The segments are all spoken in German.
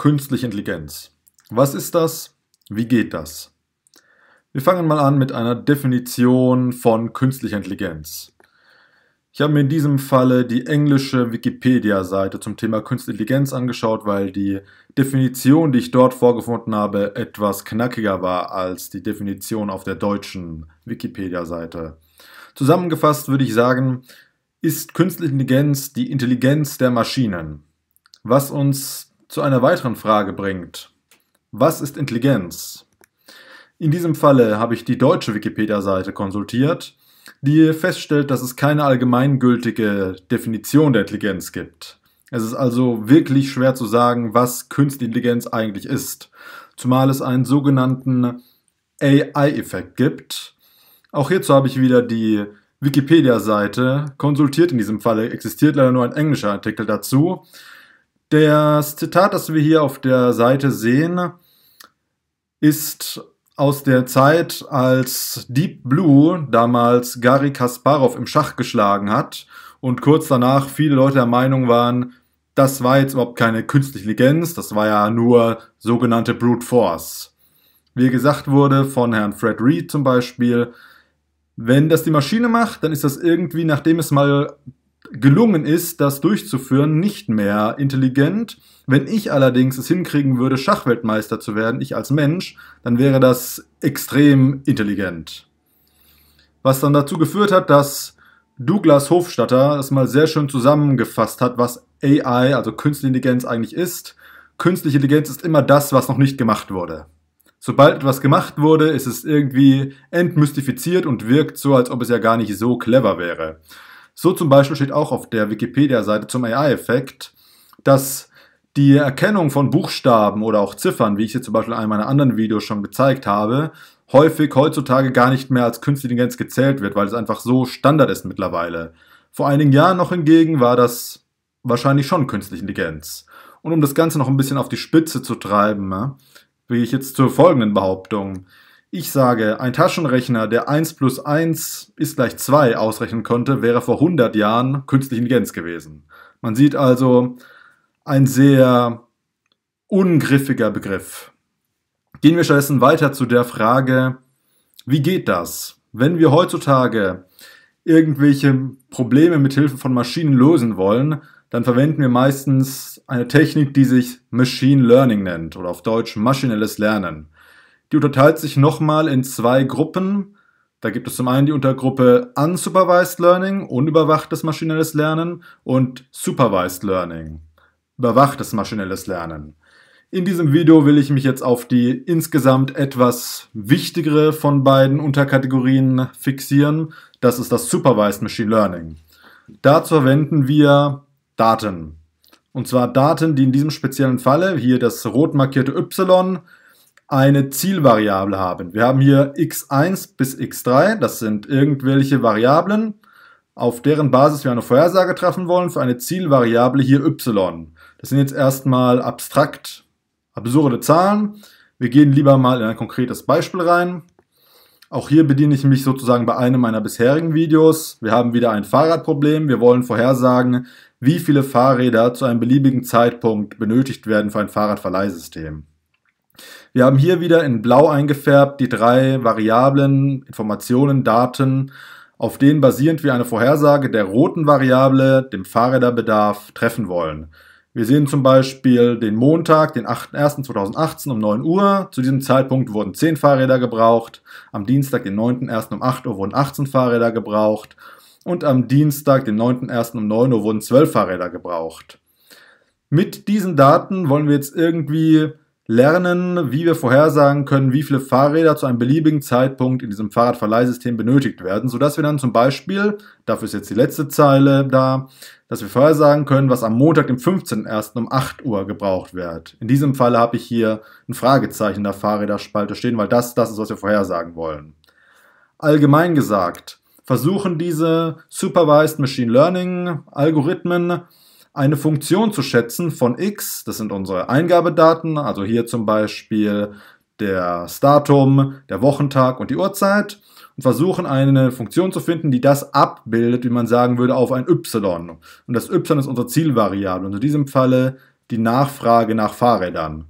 Künstliche Intelligenz. Was ist das? Wie geht das? Wir fangen mal an mit einer Definition von künstlicher Intelligenz. Ich habe mir in diesem Falle die englische Wikipedia-Seite zum Thema Künstliche Intelligenz angeschaut, weil die Definition, die ich dort vorgefunden habe, etwas knackiger war als die Definition auf der deutschen Wikipedia-Seite. Zusammengefasst würde ich sagen, ist künstliche Intelligenz die Intelligenz der Maschinen. Was uns zu einer weiteren Frage bringt. Was ist Intelligenz? In diesem Falle habe ich die deutsche Wikipedia-Seite konsultiert, die feststellt, dass es keine allgemeingültige Definition der Intelligenz gibt. Es ist also wirklich schwer zu sagen, was Künstliche Intelligenz eigentlich ist, zumal es einen sogenannten AI-Effekt gibt. Auch hierzu habe ich wieder die Wikipedia-Seite konsultiert. In diesem Falle existiert leider nur ein englischer Artikel dazu. Das Zitat, das wir hier auf der Seite sehen, ist aus der Zeit, als Deep Blue damals Gary Kasparov im Schach geschlagen hat und kurz danach viele Leute der Meinung waren, das war jetzt überhaupt keine künstliche Intelligenz, das war ja nur sogenannte Brute Force. Wie gesagt wurde von Herrn Fred Reed zum Beispiel, wenn das die Maschine macht, dann ist das irgendwie, nachdem es mal gelungen ist, das durchzuführen, nicht mehr intelligent. Wenn ich allerdings es hinkriegen würde, Schachweltmeister zu werden, ich als Mensch, dann wäre das extrem intelligent. Was dann dazu geführt hat, dass Douglas Hofstadter das mal sehr schön zusammengefasst hat, was AI, also Künstliche Intelligenz eigentlich ist. Künstliche Intelligenz ist immer das, was noch nicht gemacht wurde. Sobald etwas gemacht wurde, ist es irgendwie entmystifiziert und wirkt so, als ob es ja gar nicht so clever wäre. So zum Beispiel steht auch auf der Wikipedia-Seite zum AI-Effekt, dass die Erkennung von Buchstaben oder auch Ziffern, wie ich hier zum Beispiel in einem meiner anderen Videos schon gezeigt habe, häufig heutzutage gar nicht mehr als künstliche Intelligenz gezählt wird, weil es einfach so Standard ist mittlerweile. Vor einigen Jahren noch hingegen war das wahrscheinlich schon künstliche Intelligenz. Und um das Ganze noch ein bisschen auf die Spitze zu treiben, gehe ich jetzt zur folgenden Behauptung. Ich sage, ein Taschenrechner, der 1 plus 1 ist gleich 2 ausrechnen konnte, wäre vor 100 Jahren künstliche Intelligenz gewesen. Man sieht also ein sehr ungriffiger Begriff. Gehen wir stattdessen weiter zu der Frage, wie geht das? Wenn wir heutzutage irgendwelche Probleme mit Hilfe von Maschinen lösen wollen, dann verwenden wir meistens eine Technik, die sich Machine Learning nennt oder auf Deutsch maschinelles Lernen. Die unterteilt sich nochmal in zwei Gruppen. Da gibt es zum einen die Untergruppe Unsupervised Learning, unüberwachtes maschinelles Lernen und Supervised Learning, überwachtes maschinelles Lernen. In diesem Video will ich mich jetzt auf die insgesamt etwas wichtigere von beiden Unterkategorien fixieren. Das ist das Supervised Machine Learning. Dazu verwenden wir Daten. Und zwar Daten, die in diesem speziellen Falle, hier das rot markierte Y, eine Zielvariable haben. Wir haben hier x1 bis x3, das sind irgendwelche Variablen, auf deren Basis wir eine Vorhersage treffen wollen für eine Zielvariable hier y. Das sind jetzt erstmal abstrakt absurde Zahlen. Wir gehen lieber mal in ein konkretes Beispiel rein. Auch hier bediene ich mich sozusagen bei einem meiner bisherigen Videos. Wir haben wieder ein Fahrradproblem. Wir wollen vorhersagen, wie viele Fahrräder zu einem beliebigen Zeitpunkt benötigt werden für ein Fahrradverleihsystem. Wir haben hier wieder in blau eingefärbt die drei Variablen, Informationen, Daten, auf denen basierend wir eine Vorhersage der roten Variable, dem Fahrräderbedarf, treffen wollen. Wir sehen zum Beispiel den Montag, den 8.1.2018 um 9 Uhr. Zu diesem Zeitpunkt wurden 10 Fahrräder gebraucht. Am Dienstag, den 9.1. um 8 Uhr wurden 18 Fahrräder gebraucht. Und am Dienstag, den 9.1. um 9 Uhr wurden 12 Fahrräder gebraucht. Mit diesen Daten wollen wir jetzt irgendwie lernen, wie wir vorhersagen können, wie viele Fahrräder zu einem beliebigen Zeitpunkt in diesem Fahrradverleihsystem benötigt werden, sodass wir dann zum Beispiel, dafür ist jetzt die letzte Zeile da, dass wir vorhersagen können, was am Montag, dem 15.01. um 8 Uhr gebraucht wird. In diesem Fall habe ich hier ein Fragezeichen in der Fahrräderspalte stehen, weil das das ist, was wir vorhersagen wollen. Allgemein gesagt, versuchen diese Supervised Machine Learning Algorithmen eine Funktion zu schätzen von x, das sind unsere Eingabedaten, also hier zum Beispiel das Datum, der Wochentag und die Uhrzeit und versuchen eine Funktion zu finden, die das abbildet, wie man sagen würde, auf ein y. Und das y ist unsere Zielvariable und in diesem Falle die Nachfrage nach Fahrrädern.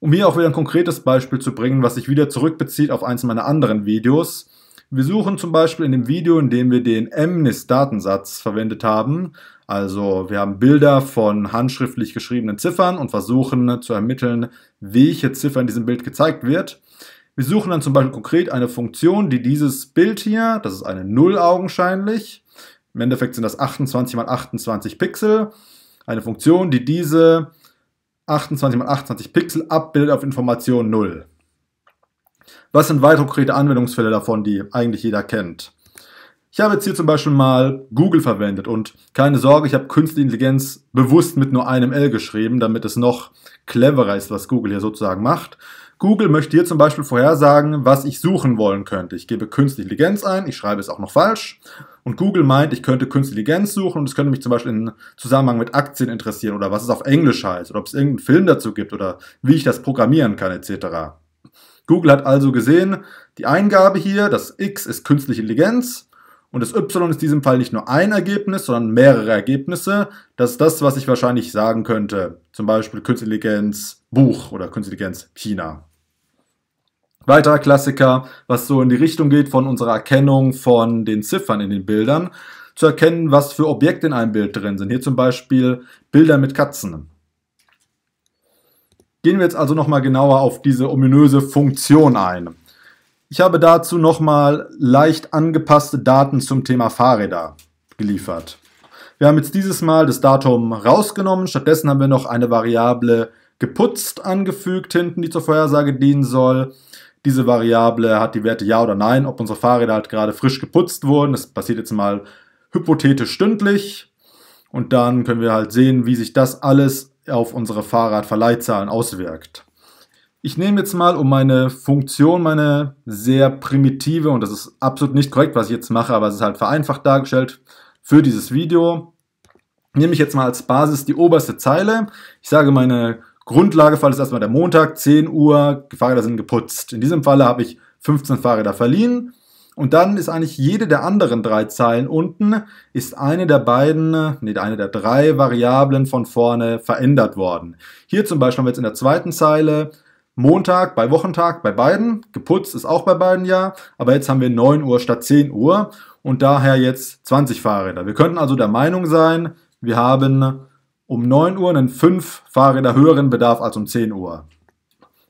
Um hier auch wieder ein konkretes Beispiel zu bringen, was sich wieder zurückbezieht auf eins meiner anderen Videos. Wir suchen zum Beispiel in dem Video, in dem wir den MNIST-Datensatz verwendet haben, also wir haben Bilder von handschriftlich geschriebenen Ziffern und versuchen zu ermitteln, welche Ziffer in diesem Bild gezeigt wird. Wir suchen dann zum Beispiel konkret eine Funktion, die dieses Bild hier, das ist eine 0 augenscheinlich, im Endeffekt sind das 28 mal 28 Pixel, eine Funktion, die diese 28 mal 28 Pixel abbildet auf Information 0. Was sind weitere konkrete Anwendungsfälle davon, die eigentlich jeder kennt? Ich habe jetzt hier zum Beispiel mal Google verwendet und keine Sorge, ich habe Künstliche Intelligenz bewusst mit nur einem L geschrieben, damit es noch cleverer ist, was Google hier sozusagen macht. Google möchte hier zum Beispiel vorhersagen, was ich suchen wollen könnte. Ich gebe Künstliche Intelligenz ein, ich schreibe es auch noch falsch. Und Google meint, ich könnte Künstliche Intelligenz suchen und es könnte mich zum Beispiel in Zusammenhang mit Aktien interessieren oder was es auf Englisch heißt oder ob es irgendeinen Film dazu gibt oder wie ich das programmieren kann etc. Google hat also gesehen, die Eingabe hier, das X ist künstliche Intelligenz und das Y ist in diesem Fall nicht nur ein Ergebnis, sondern mehrere Ergebnisse. Das ist das, was ich wahrscheinlich sagen könnte. Zum Beispiel Künstliche Intelligenz Buch oder Künstliche Intelligenz China. Weiterer Klassiker, was so in die Richtung geht von unserer Erkennung von den Ziffern in den Bildern, zu erkennen, was für Objekte in einem Bild drin sind. Hier zum Beispiel Bilder mit Katzen. Gehen wir jetzt also nochmal genauer auf diese ominöse Funktion ein. Ich habe dazu nochmal leicht angepasste Daten zum Thema Fahrräder geliefert. Wir haben jetzt dieses Mal das Datum rausgenommen, stattdessen haben wir noch eine Variable geputzt angefügt hinten, die zur Vorhersage dienen soll. Diese Variable hat die Werte ja oder nein, ob unsere Fahrräder halt gerade frisch geputzt wurden. Das passiert jetzt mal hypothetisch stündlich. Und dann können wir halt sehen, wie sich das alles auf unsere Fahrradverleihzahlen auswirkt. Ich nehme jetzt mal, um meine Funktion, meine sehr primitive, und das ist absolut nicht korrekt, was ich jetzt mache, aber es ist halt vereinfacht dargestellt für dieses Video, nehme ich jetzt mal als Basis die oberste Zeile. Ich sage, meine Grundlagefall ist erstmal der Montag, 10 Uhr, die Fahrräder sind geputzt. In diesem Falle habe ich 15 Fahrräder verliehen. Und dann ist eigentlich jede der anderen drei Zeilen unten, ist eine der beiden, nee, eine der drei Variablen von vorne verändert worden. Hier zum Beispiel haben wir jetzt in der zweiten Zeile Montag bei Wochentag bei beiden. Geputzt ist auch bei beiden ja. Aber jetzt haben wir 9 Uhr statt 10 Uhr und daher jetzt 20 Fahrräder. Wir könnten also der Meinung sein, wir haben um 9 Uhr einen 5 Fahrräder höheren Bedarf als um 10 Uhr.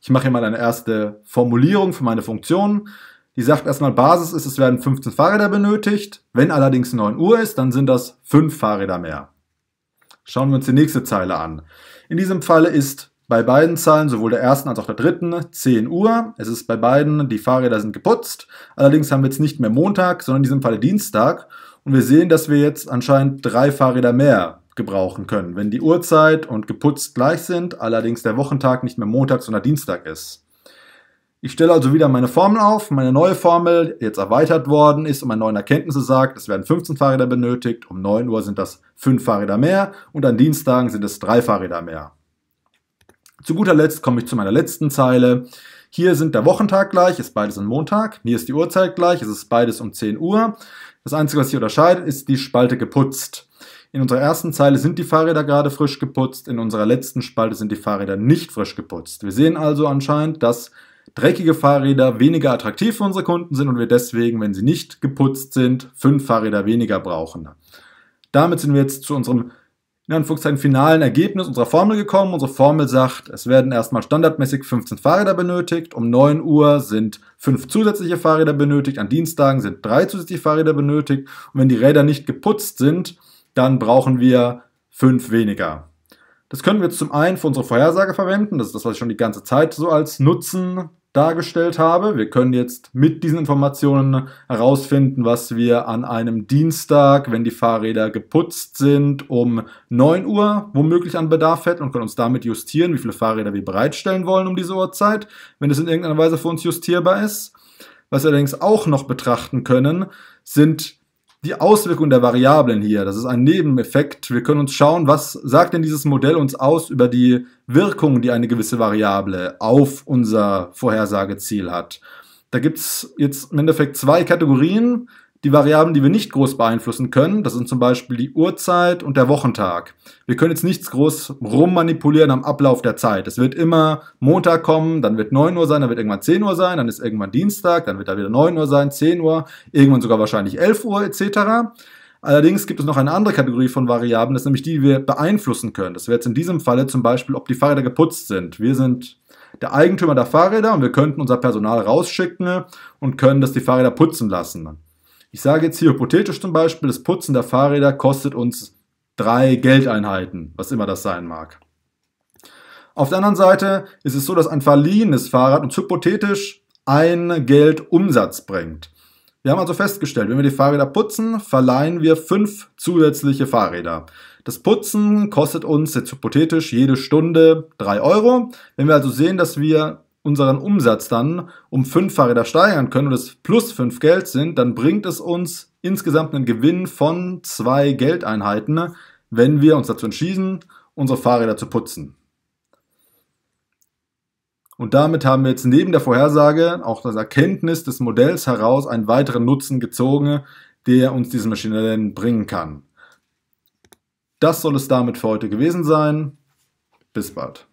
Ich mache hier mal eine erste Formulierung für meine Funktion. Die sagt erstmal, Basis ist, es werden 15 Fahrräder benötigt. Wenn allerdings 9 Uhr ist, dann sind das 5 Fahrräder mehr. Schauen wir uns die nächste Zeile an. In diesem Falle ist bei beiden Zahlen, sowohl der ersten als auch der dritten, 10 Uhr. Es ist bei beiden, die Fahrräder sind geputzt. Allerdings haben wir jetzt nicht mehr Montag, sondern in diesem Falle Dienstag. Und wir sehen, dass wir jetzt anscheinend drei Fahrräder mehr gebrauchen können, wenn die Uhrzeit und geputzt gleich sind, allerdings der Wochentag nicht mehr Montag, sondern Dienstag ist. Ich stelle also wieder meine Formel auf, meine neue Formel, jetzt erweitert worden ist und meine neuen Erkenntnisse sagt, es werden 15 Fahrräder benötigt, um 9 Uhr sind das 5 Fahrräder mehr und an Dienstagen sind es 3 Fahrräder mehr. Zu guter Letzt komme ich zu meiner letzten Zeile. Hier sind der Wochentag gleich, ist beides ein Montag. Hier ist die Uhrzeit gleich, es ist beides um 10 Uhr. Das Einzige, was hier unterscheidet, ist die Spalte geputzt. In unserer ersten Zeile sind die Fahrräder gerade frisch geputzt, in unserer letzten Spalte sind die Fahrräder nicht frisch geputzt. Wir sehen also anscheinend, dass dreckige Fahrräder weniger attraktiv für unsere Kunden sind und wir deswegen, wenn sie nicht geputzt sind, fünf Fahrräder weniger brauchen. Damit sind wir jetzt zu unserem in ne, Anführungszeichen finalen Ergebnis unserer Formel gekommen. Unsere Formel sagt, es werden erstmal standardmäßig 15 Fahrräder benötigt. Um 9 Uhr sind 5 zusätzliche Fahrräder benötigt. An Dienstagen sind 3 zusätzliche Fahrräder benötigt. Und wenn die Räder nicht geputzt sind, dann brauchen wir 5 weniger. Das können wir zum einen für unsere Vorhersage verwenden. Das ist das, was ich schon die ganze Zeit so als Nutzen dargestellt habe. Wir können jetzt mit diesen Informationen herausfinden, was wir an einem Dienstag, wenn die Fahrräder geputzt sind, um 9 Uhr womöglich an Bedarf hätten und können uns damit justieren, wie viele Fahrräder wir bereitstellen wollen um diese Uhrzeit, wenn es in irgendeiner Weise für uns justierbar ist. Was wir allerdings auch noch betrachten können, sind die Auswirkung der Variablen hier. Das ist ein Nebeneffekt. Wir können uns schauen, was sagt denn dieses Modell uns aus über die Wirkung, die eine gewisse Variable auf unser Vorhersageziel hat. Da gibt es jetzt im Endeffekt zwei Kategorien. Die Variablen, die wir nicht groß beeinflussen können, das sind zum Beispiel die Uhrzeit und der Wochentag. Wir können jetzt nichts groß rummanipulieren am Ablauf der Zeit. Es wird immer Montag kommen, dann wird 9 Uhr sein, dann wird irgendwann 10 Uhr sein, dann ist irgendwann Dienstag, dann wird da wieder 9 Uhr sein, 10 Uhr, irgendwann sogar wahrscheinlich 11 Uhr etc. Allerdings gibt es noch eine andere Kategorie von Variablen, das ist nämlich die, die wir beeinflussen können. Das wäre jetzt in diesem Falle zum Beispiel, ob die Fahrräder geputzt sind. Wir sind der Eigentümer der Fahrräder und wir könnten unser Personal rausschicken und können das die Fahrräder putzen lassen. Ich sage jetzt hier hypothetisch zum Beispiel, das Putzen der Fahrräder kostet uns drei Geldeinheiten, was immer das sein mag. Auf der anderen Seite ist es so, dass ein verliehenes Fahrrad uns hypothetisch ein Geld Umsatz bringt. Wir haben also festgestellt, wenn wir die Fahrräder putzen, verleihen wir fünf zusätzliche Fahrräder. Das Putzen kostet uns jetzt hypothetisch jede Stunde drei Euro. Wenn wir also sehen, dass wir unseren Umsatz dann um fünf Fahrräder steigern können und es plus fünf Geld sind, dann bringt es uns insgesamt einen Gewinn von zwei Geldeinheiten, wenn wir uns dazu entschließen, unsere Fahrräder zu putzen. Und damit haben wir jetzt neben der Vorhersage auch das Erkenntnis des Modells heraus einen weiteren Nutzen gezogen, der uns diese Maschine Learning bringen kann. Das soll es damit für heute gewesen sein. Bis bald.